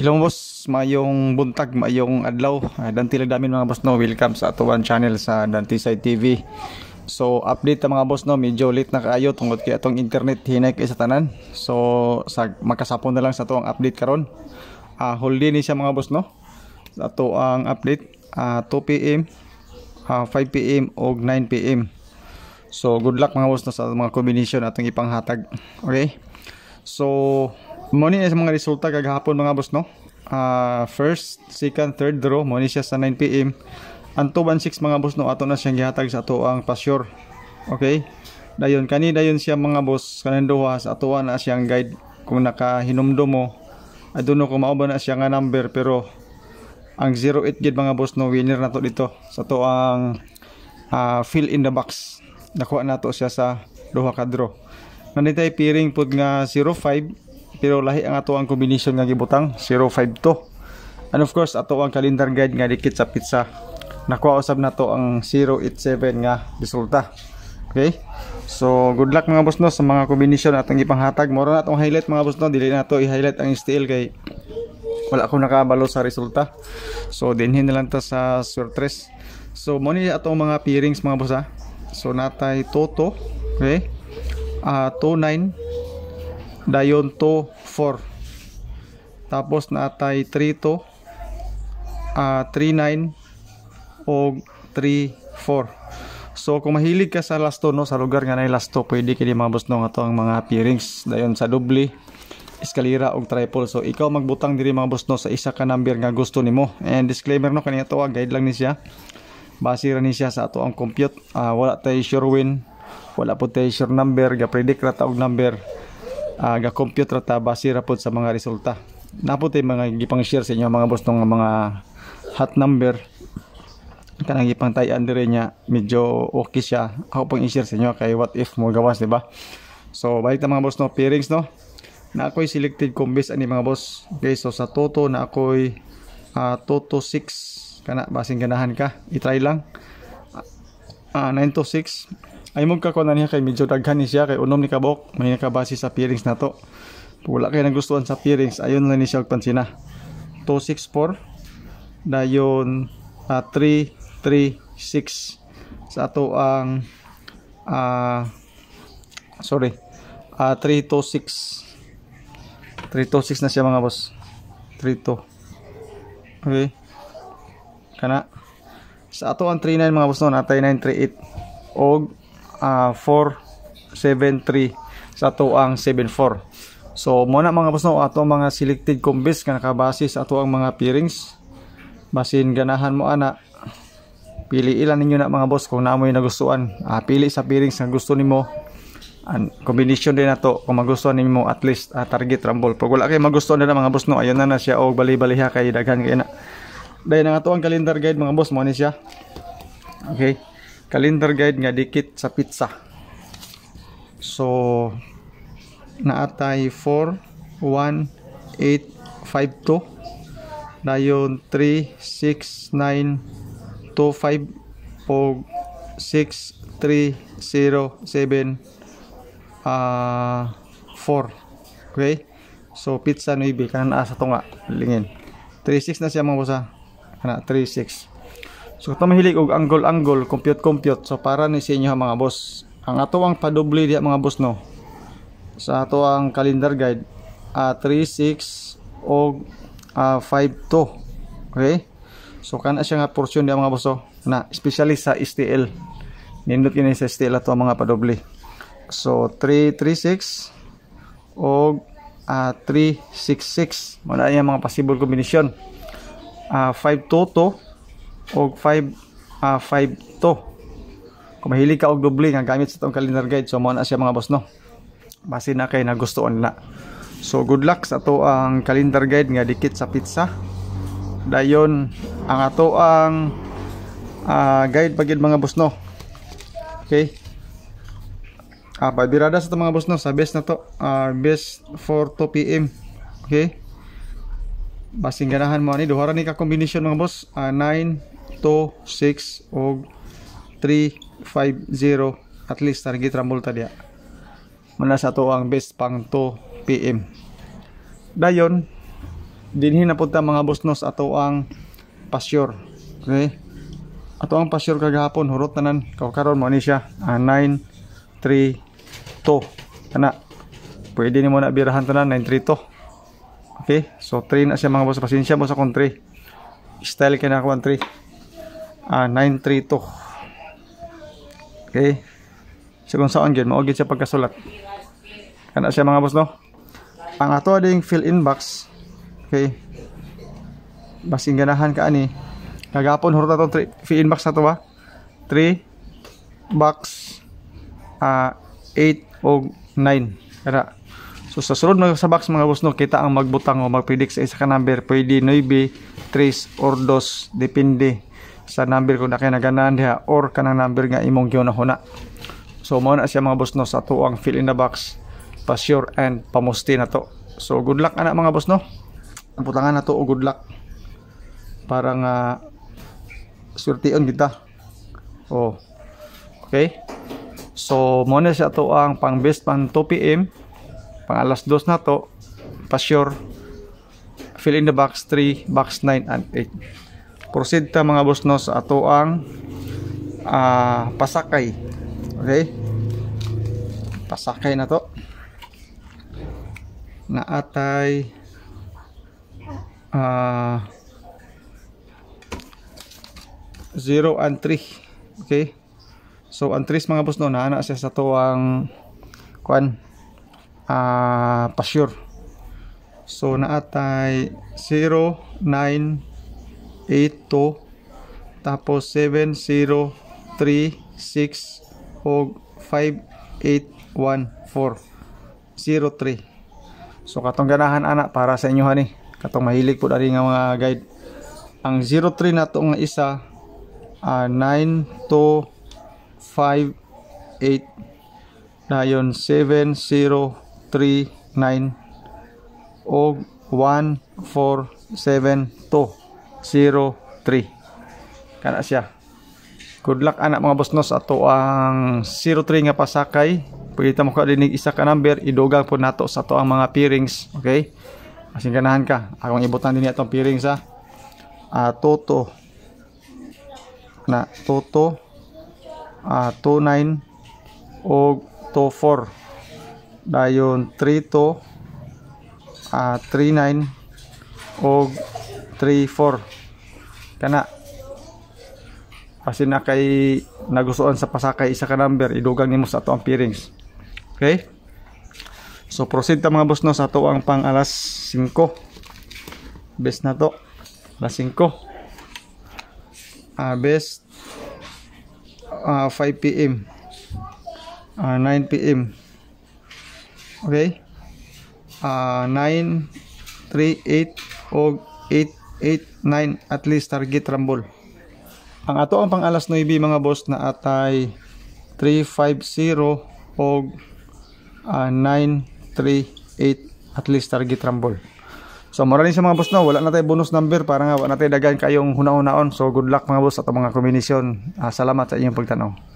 Hello boss, mayong buntag, mayong adlaw. Ah, danti lang damin mga boss no, welcome sa one channel sa Danti Side TV. So update mga boss no, medyo late na kayo tungod kay atong internet hinay hinek sa tanan. So sa makasapon na lang sa to ang update karon. Ah uh, hold ni siya mga boss no. Sa to ang update uh, 2 PM, uh, 5 PM o 9 PM. So good luck mga boss no sa mga combination atong ipanghatag. Okay? So Muni is mga resulta kagahapon mga boss no. Uh, first, second, third draw mo siya sa 9 pm. Ang 216 mga boss no ato na siyang gihatag sa ato ang pasyor. Okay? Dayon kani dayon siya mga boss kanang duha sa ato na siyang guide kung nakahinumdo mo. I don't know kung mauban na siya nga number pero ang 08 gid mga boss no winner nato dito sa ato ang uh, fill in the box. Nakuha na to siya sa duha ka draw. Nanitay piring pud nga 05 pero lahi ang ato ang kombinasyon nga gibutang 052 and of course ato ang calendar guide nga dikit sa pizza nakuha usab nato ang 087 nga resulta okay so good luck mga boss no sa mga kombinasyon atong ipanghatag moro na atong highlight mga boss no dili nato i-highlight ang steel kay wala akong nakabalo sa resulta so dinhin na lang ta sa surtres so mo ni atong mga pairings mga boss ha so natay toto okay uh, ah, 29 dayon to 4 tapos natay 3 to uh, 3 9 o 3 4 so kung mahilig ka sa lasto no sa lugar nga nay lasto pwede kini mga boss no ato ang mga pairings dayon sa doble eskalera og triple so ikaw magbutang diri mga boss no sa isa ka number nga gusto nimo and disclaimer no kaniya to ah, guide lang ni siya base ra ni siya sa ato ang compute uh, wala tay sure win wala po tay sure number ga predict ra ta number uh, ah, ga-compute ra ta basira pod sa mga resulta. Naputay mga gipang-share sa inyo mga boss tong mga hot number kanang gipang tayan dire niya medyo okay siya. Ako pang i-share sa inyo kay what if mo gawas, di ba? So balik ta mga boss no pairings no. Na ako'y selected combis ani mga boss. Okay, so sa toto na ako'y uh, toto 6 kana basing ganahan ka. I-try lang. Uh, ah, 9 to 6 ay mo ka na niya kay medyo daghan siya kay unom ni kabok may nakabase sa pairings na to pula kay nagustuhan sa pairings ayon lang ni siya pansina 264 dayon uh, ah, 336 sa ato ang uh, sorry uh, 326 326 na siya mga boss 32 okay kana sa ato ang 39 mga boss no atay 938 og uh, ah, 473 sa tuang 74 so muna mga boss no ato mga selected combis nga nakabase sa ato ang mga pairings basin ganahan mo ana pili ilan ninyo na mga boss kung naamoy nagustuhan uh, pili sa pairings nga gusto nimo and combination din ato kung magustuhan nimo at least uh, target rumble pag wala kayo magustuhan na mga boss no ayan na na siya og bali-baliha kay daghan kay na dahil na nga ang calendar guide mga boss mo ni siya okay calendar guide nga dikit sa pizza so naatay 41852 1 8 5 dayon 3 pog 6 3 uh, 4 okay so pizza 9 kanan asa to nga lingin 36 na siya mga busa kana 36 So ta mahilig og angle-angle, compute-compute. So para ni sa inyo mga boss. Ang ato ang padoble diha mga boss no. Sa ato ang calendar guide, uh, 3 6 og uh, 5 to. Okay? So kana siya nga portion diha mga boss no? Oh. na especially sa STL. Nindot kini sa STL ato ang mga padoble. So 3 3 6 og uh, 3 6 6. Muna niya mga possible combination. Uh, 5 to to og 5 uh, 5 to kung mahilig ka og doble nga gamit sa tong calendar guide so mo na siya mga boss no basi na kay nagustuhan na so good luck sa to ang calendar guide nga dikit sa pizza dayon ang ato ang uh, guide pagid mga boss no okay ah pabirada sa to mga boss no sa best na to uh, best for 2 pm okay basing ganahan mo ani duha ni ka combination mga boss uh, ah, 9 2, 6 o 3, 5, 0 at least target multa diya muna sa to ang best pang 2 PM dayon dinhi na punta mga busnos ato ang pasyor okay ato ang pasyor kagahapon hurot tanan karon mo ni siya ah, 9 3 2 ana pwede ni mo na birahan tanan 9 3 2 okay so 3 na siya mga boss pasensya mo sa kung 3 style kaya nakakuha 3 ah, 932 okay so kung saan yun maugid siya pagkasulat kana siya mga boss no ang ato ding fill in box okay basing ganahan ka ani kagapon hurta to fill in box na to ba 3 box uh, ah, 8 o 9 kana So sa sunod mga sa box mga boss no, kita ang magbutang o magpredict sa isa ka number, pwede 9, 3 or 2 depende sa number ko na kinaganan diha or kanang number nga imong ginahuna so mao na siya mga boss no sa tuang fill in the box pa sure and pamusti na to so good luck ana mga boss no ang putangan na to o oh, good luck para nga surtion kita oh okay so mo na siya to ang pang best pang 2 pm pang alas 2 na to pa sure fill in the box 3 box 9 and 8 proceed ta mga boss no sa ato ang uh, pasakay okay pasakay na to na atay uh, ah, 0 okay so ang 3 mga boss no naana siya sa ang kwan uh, pasure so naatay 0 9 82 tapos 7036 og 581403 so katong ganahan ana para sa inyo hani katong mahilig po dari nga mga guide ang 03 nato nga isa uh, 9258 dayon 7039 og 1472 03 kana siya good luck anak mga boss nos ato ang 03 nga pasakay pagkita mo ka dinig isa ka number idugang po nato sa ato ang mga pairings okay asin ganahan ka akong ibutan din atong pairings ha uh, toto na toto uh, 29 o 24 dayon 3 to uh, 39 o 3, 4 kana kasi na kay nagustuhan sa pasakay isa ka number idugang nimo sa ato ang pairings okay so proceed ta mga boss no sa ato ang pang alas 5 best na to alas 5 uh, best uh, 5 pm uh, 9 pm okay uh, 9 3 8 og 8 8, 9 at least target rambol. Ang ato ang pang alas 9 mga boss na atay 350 o uh, 938 at least target rambol. So marami sa mga boss na wala na tayo bonus number para nga wala na tayo dagan kayong huna-hunaon. So good luck mga boss at mga kombinasyon. Uh, salamat sa inyong pagtanaw.